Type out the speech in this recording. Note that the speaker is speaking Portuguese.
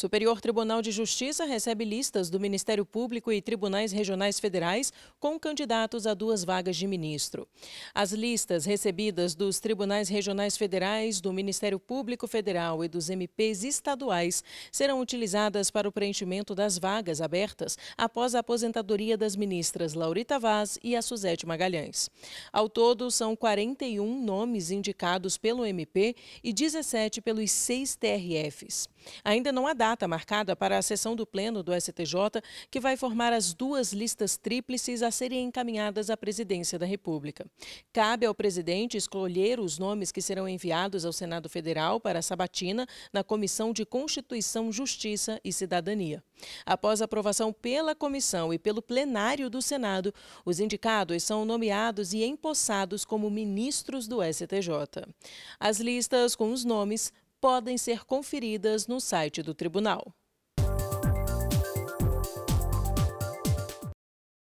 Superior Tribunal de Justiça recebe listas do Ministério Público e tribunais regionais federais com candidatos a duas vagas de ministro. As listas recebidas dos tribunais regionais federais, do Ministério Público Federal e dos MPs estaduais serão utilizadas para o preenchimento das vagas abertas após a aposentadoria das ministras Laurita Vaz e a Suzete Magalhães. Ao todo, são 41 nomes indicados pelo MP e 17 pelos seis TRFs. Ainda não há data data marcada para a sessão do Pleno do STJ, que vai formar as duas listas tríplices a serem encaminhadas à Presidência da República. Cabe ao presidente escolher os nomes que serão enviados ao Senado Federal para a sabatina na Comissão de Constituição, Justiça e Cidadania. Após aprovação pela comissão e pelo plenário do Senado, os indicados são nomeados e empossados como ministros do STJ. As listas com os nomes podem ser conferidas no site do tribunal.